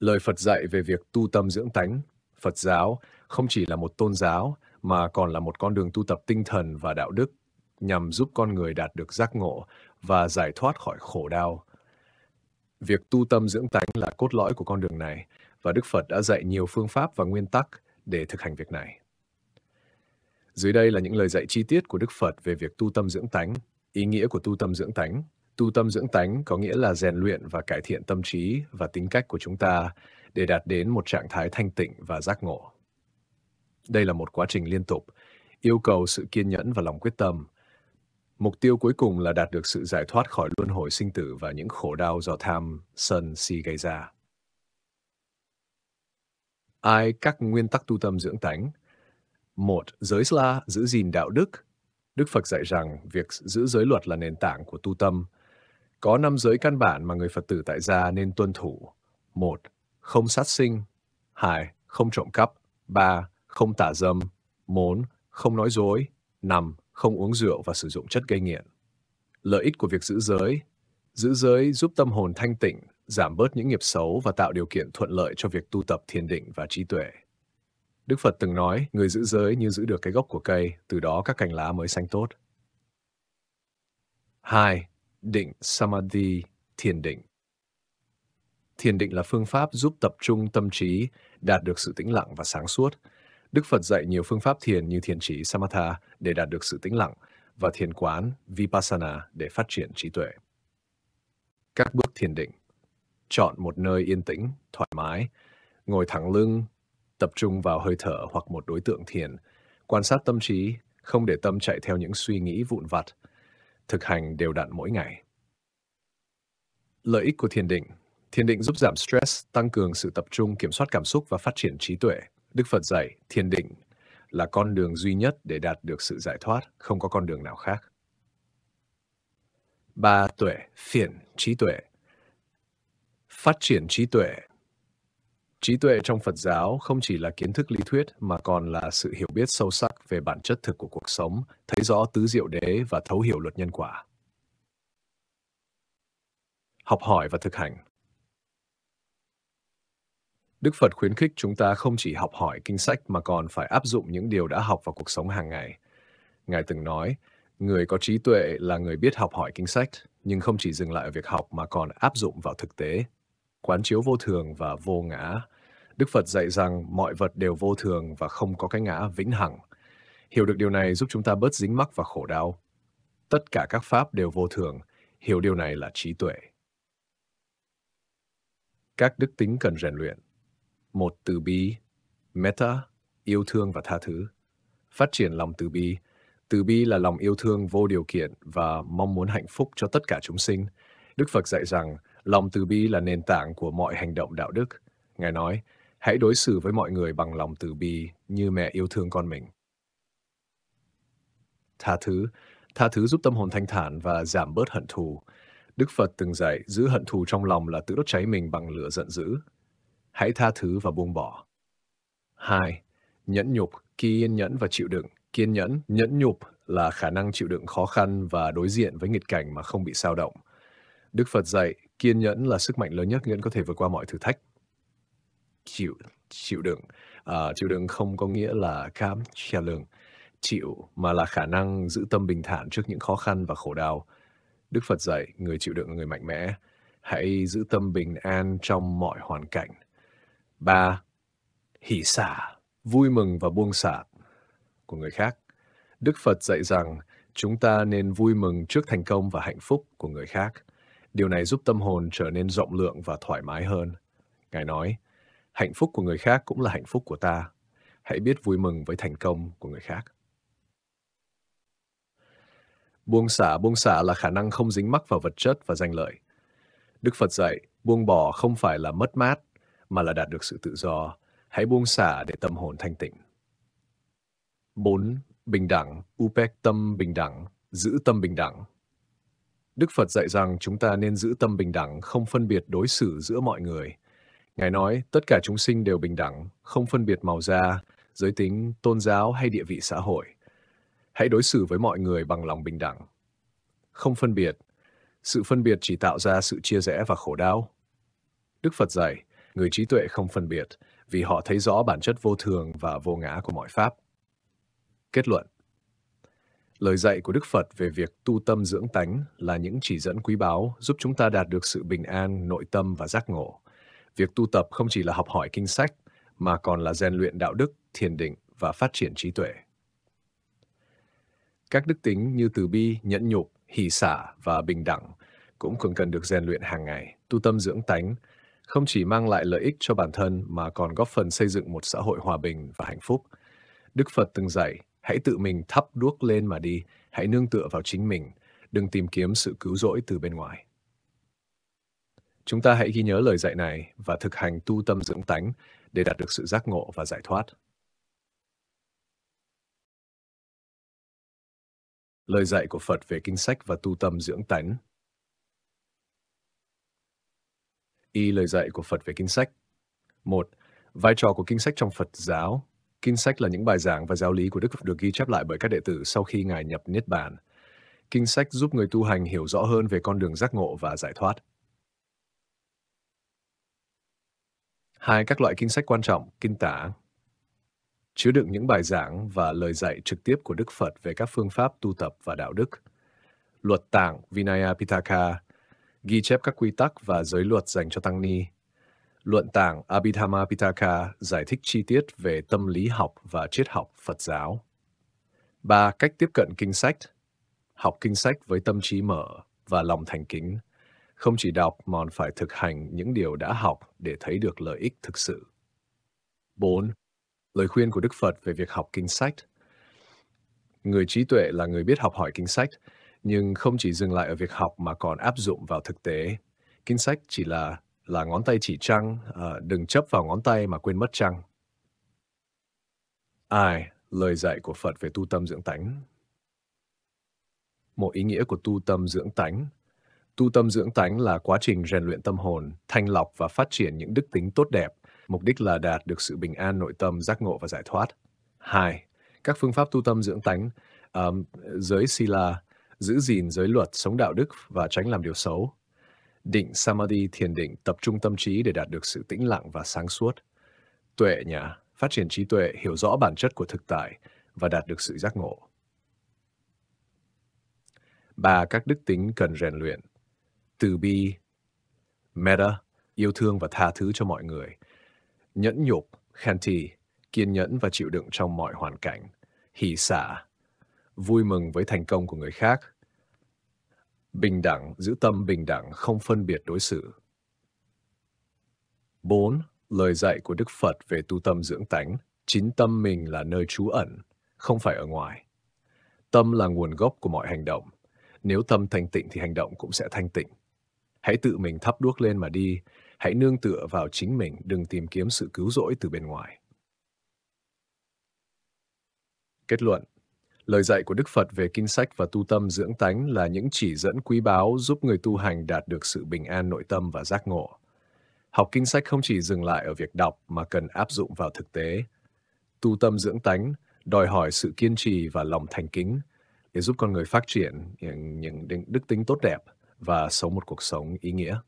Lời Phật dạy về việc tu tâm dưỡng tánh, Phật giáo không chỉ là một tôn giáo mà còn là một con đường tu tập tinh thần và đạo đức nhằm giúp con người đạt được giác ngộ và giải thoát khỏi khổ đau. Việc tu tâm dưỡng tánh là cốt lõi của con đường này và Đức Phật đã dạy nhiều phương pháp và nguyên tắc để thực hành việc này. Dưới đây là những lời dạy chi tiết của Đức Phật về việc tu tâm dưỡng tánh, ý nghĩa của tu tâm dưỡng tánh Tu tâm dưỡng tánh có nghĩa là rèn luyện và cải thiện tâm trí và tính cách của chúng ta để đạt đến một trạng thái thanh tịnh và giác ngộ. Đây là một quá trình liên tục, yêu cầu sự kiên nhẫn và lòng quyết tâm. Mục tiêu cuối cùng là đạt được sự giải thoát khỏi luân hồi sinh tử và những khổ đau do tham, sân, si gây ra. Ai các nguyên tắc tu tâm dưỡng tánh? Một, giới la giữ gìn đạo đức. Đức Phật dạy rằng việc giữ giới luật là nền tảng của tu tâm – có năm giới căn bản mà người Phật tử tại gia nên tuân thủ. một, Không sát sinh. hai, Không trộm cắp. ba, Không tả dâm. bốn, Không nói dối. năm, Không uống rượu và sử dụng chất gây nghiện. Lợi ích của việc giữ giới Giữ giới giúp tâm hồn thanh tịnh, giảm bớt những nghiệp xấu và tạo điều kiện thuận lợi cho việc tu tập thiền định và trí tuệ. Đức Phật từng nói, người giữ giới như giữ được cái gốc của cây, từ đó các cành lá mới xanh tốt. 2 định samadhi, thiền định. Thiền định là phương pháp giúp tập trung tâm trí, đạt được sự tĩnh lặng và sáng suốt. Đức Phật dạy nhiều phương pháp thiền như thiền trí samatha để đạt được sự tĩnh lặng và thiền quán vipassana để phát triển trí tuệ. Các bước thiền định Chọn một nơi yên tĩnh, thoải mái, ngồi thẳng lưng, tập trung vào hơi thở hoặc một đối tượng thiền, quan sát tâm trí, không để tâm chạy theo những suy nghĩ vụn vặt – thực hành đều đặn mỗi ngày. Lợi ích của thiền định Thiền định giúp giảm stress, tăng cường sự tập trung, kiểm soát cảm xúc và phát triển trí tuệ. Đức Phật dạy, thiền định là con đường duy nhất để đạt được sự giải thoát, không có con đường nào khác. Ba tuệ, phiền, trí tuệ. Phát triển trí tuệ Trí tuệ trong Phật giáo không chỉ là kiến thức lý thuyết mà còn là sự hiểu biết sâu sắc về bản chất thực của cuộc sống, thấy rõ tứ diệu đế và thấu hiểu luật nhân quả. Học hỏi và thực hành Đức Phật khuyến khích chúng ta không chỉ học hỏi kinh sách mà còn phải áp dụng những điều đã học vào cuộc sống hàng ngày. Ngài từng nói, người có trí tuệ là người biết học hỏi kinh sách, nhưng không chỉ dừng lại ở việc học mà còn áp dụng vào thực tế, quán chiếu vô thường và vô ngã. Đức Phật dạy rằng mọi vật đều vô thường và không có cái ngã vĩnh hằng. Hiểu được điều này giúp chúng ta bớt dính mắc và khổ đau. Tất cả các pháp đều vô thường, hiểu điều này là trí tuệ. Các đức tính cần rèn luyện. Một từ bi, metta, yêu thương và tha thứ. Phát triển lòng từ bi. Từ bi là lòng yêu thương vô điều kiện và mong muốn hạnh phúc cho tất cả chúng sinh. Đức Phật dạy rằng Lòng từ bi là nền tảng của mọi hành động đạo đức. Ngài nói, hãy đối xử với mọi người bằng lòng từ bi như mẹ yêu thương con mình. Tha thứ. Tha thứ giúp tâm hồn thanh thản và giảm bớt hận thù. Đức Phật từng dạy giữ hận thù trong lòng là tự đốt cháy mình bằng lửa giận dữ. Hãy tha thứ và buông bỏ. 2. Nhẫn nhục, kiên nhẫn và chịu đựng. Kiên nhẫn, nhẫn nhục là khả năng chịu đựng khó khăn và đối diện với nghịch cảnh mà không bị sao động. Đức Phật dạy Kiên nhẫn là sức mạnh lớn nhất, nhẫn có thể vượt qua mọi thử thách. Chịu, chịu đựng. À, chịu đựng không có nghĩa là cam, trè lường, chịu, mà là khả năng giữ tâm bình thản trước những khó khăn và khổ đau. Đức Phật dạy, người chịu đựng là người mạnh mẽ. Hãy giữ tâm bình an trong mọi hoàn cảnh. Ba, Hỷ xả, vui mừng và buông xả của người khác. Đức Phật dạy rằng chúng ta nên vui mừng trước thành công và hạnh phúc của người khác. Điều này giúp tâm hồn trở nên rộng lượng và thoải mái hơn. Ngài nói, hạnh phúc của người khác cũng là hạnh phúc của ta. Hãy biết vui mừng với thành công của người khác. Buông xả, buông xả là khả năng không dính mắc vào vật chất và danh lợi. Đức Phật dạy, buông bỏ không phải là mất mát, mà là đạt được sự tự do. Hãy buông xả để tâm hồn thanh tịnh. 4. Bình đẳng, upek tâm bình đẳng, giữ tâm bình đẳng, Đức Phật dạy rằng chúng ta nên giữ tâm bình đẳng, không phân biệt đối xử giữa mọi người. Ngài nói, tất cả chúng sinh đều bình đẳng, không phân biệt màu da, giới tính, tôn giáo hay địa vị xã hội. Hãy đối xử với mọi người bằng lòng bình đẳng. Không phân biệt. Sự phân biệt chỉ tạo ra sự chia rẽ và khổ đau. Đức Phật dạy, người trí tuệ không phân biệt, vì họ thấy rõ bản chất vô thường và vô ngã của mọi pháp. Kết luận Lời dạy của Đức Phật về việc tu tâm dưỡng tánh là những chỉ dẫn quý báu giúp chúng ta đạt được sự bình an, nội tâm và giác ngộ. Việc tu tập không chỉ là học hỏi kinh sách, mà còn là rèn luyện đạo đức, thiền định và phát triển trí tuệ. Các đức tính như từ bi, nhẫn nhục, hỷ xả và bình đẳng cũng cần cần được rèn luyện hàng ngày. Tu tâm dưỡng tánh không chỉ mang lại lợi ích cho bản thân mà còn góp phần xây dựng một xã hội hòa bình và hạnh phúc. Đức Phật từng dạy, Hãy tự mình thắp đuốc lên mà đi, hãy nương tựa vào chính mình, đừng tìm kiếm sự cứu rỗi từ bên ngoài. Chúng ta hãy ghi nhớ lời dạy này và thực hành tu tâm dưỡng tánh để đạt được sự giác ngộ và giải thoát. Lời dạy của Phật về kinh sách và tu tâm dưỡng tánh Y lời dạy của Phật về kinh sách một Vai trò của kinh sách trong Phật giáo Kinh sách là những bài giảng và giáo lý của Đức Phật được ghi chép lại bởi các đệ tử sau khi Ngài nhập Niết Bàn. Kinh sách giúp người tu hành hiểu rõ hơn về con đường giác ngộ và giải thoát. Hai các loại kinh sách quan trọng, kinh tả, chứa đựng những bài giảng và lời dạy trực tiếp của Đức Phật về các phương pháp tu tập và đạo đức. Luật tạng Vinaya Pitaka ghi chép các quy tắc và giới luật dành cho tăng ni Luận tạng Abhidhamma Pitaka giải thích chi tiết về tâm lý học và triết học Phật giáo. Ba Cách tiếp cận kinh sách Học kinh sách với tâm trí mở và lòng thành kính. Không chỉ đọc mà phải thực hành những điều đã học để thấy được lợi ích thực sự. 4. Lời khuyên của Đức Phật về việc học kinh sách Người trí tuệ là người biết học hỏi kinh sách, nhưng không chỉ dừng lại ở việc học mà còn áp dụng vào thực tế. Kinh sách chỉ là là ngón tay chỉ trăng, à, đừng chấp vào ngón tay mà quên mất trăng. Ai, lời dạy của Phật về tu tâm dưỡng tánh. Một ý nghĩa của tu tâm dưỡng tánh. Tu tâm dưỡng tánh là quá trình rèn luyện tâm hồn, thanh lọc và phát triển những đức tính tốt đẹp, mục đích là đạt được sự bình an nội tâm, giác ngộ và giải thoát. Hai, các phương pháp tu tâm dưỡng tánh, um, giới sila, giữ gìn giới luật, sống đạo đức và tránh làm điều xấu. Định Samadhi thiền định tập trung tâm trí để đạt được sự tĩnh lặng và sáng suốt. Tuệ nhà, phát triển trí tuệ, hiểu rõ bản chất của thực tại và đạt được sự giác ngộ. Ba các đức tính cần rèn luyện. Từ bi, meta, yêu thương và tha thứ cho mọi người. Nhẫn nhục, khanti, kiên nhẫn và chịu đựng trong mọi hoàn cảnh. Hỷ xả, vui mừng với thành công của người khác, Bình đẳng, giữ tâm bình đẳng, không phân biệt đối xử. 4. Lời dạy của Đức Phật về tu tâm dưỡng tánh, chính tâm mình là nơi trú ẩn, không phải ở ngoài. Tâm là nguồn gốc của mọi hành động. Nếu tâm thanh tịnh thì hành động cũng sẽ thanh tịnh. Hãy tự mình thắp đuốc lên mà đi, hãy nương tựa vào chính mình, đừng tìm kiếm sự cứu rỗi từ bên ngoài. Kết luận, Lời dạy của Đức Phật về kinh sách và tu tâm dưỡng tánh là những chỉ dẫn quý báu giúp người tu hành đạt được sự bình an nội tâm và giác ngộ. Học kinh sách không chỉ dừng lại ở việc đọc mà cần áp dụng vào thực tế. Tu tâm dưỡng tánh đòi hỏi sự kiên trì và lòng thành kính để giúp con người phát triển những, những đức tính tốt đẹp và sống một cuộc sống ý nghĩa.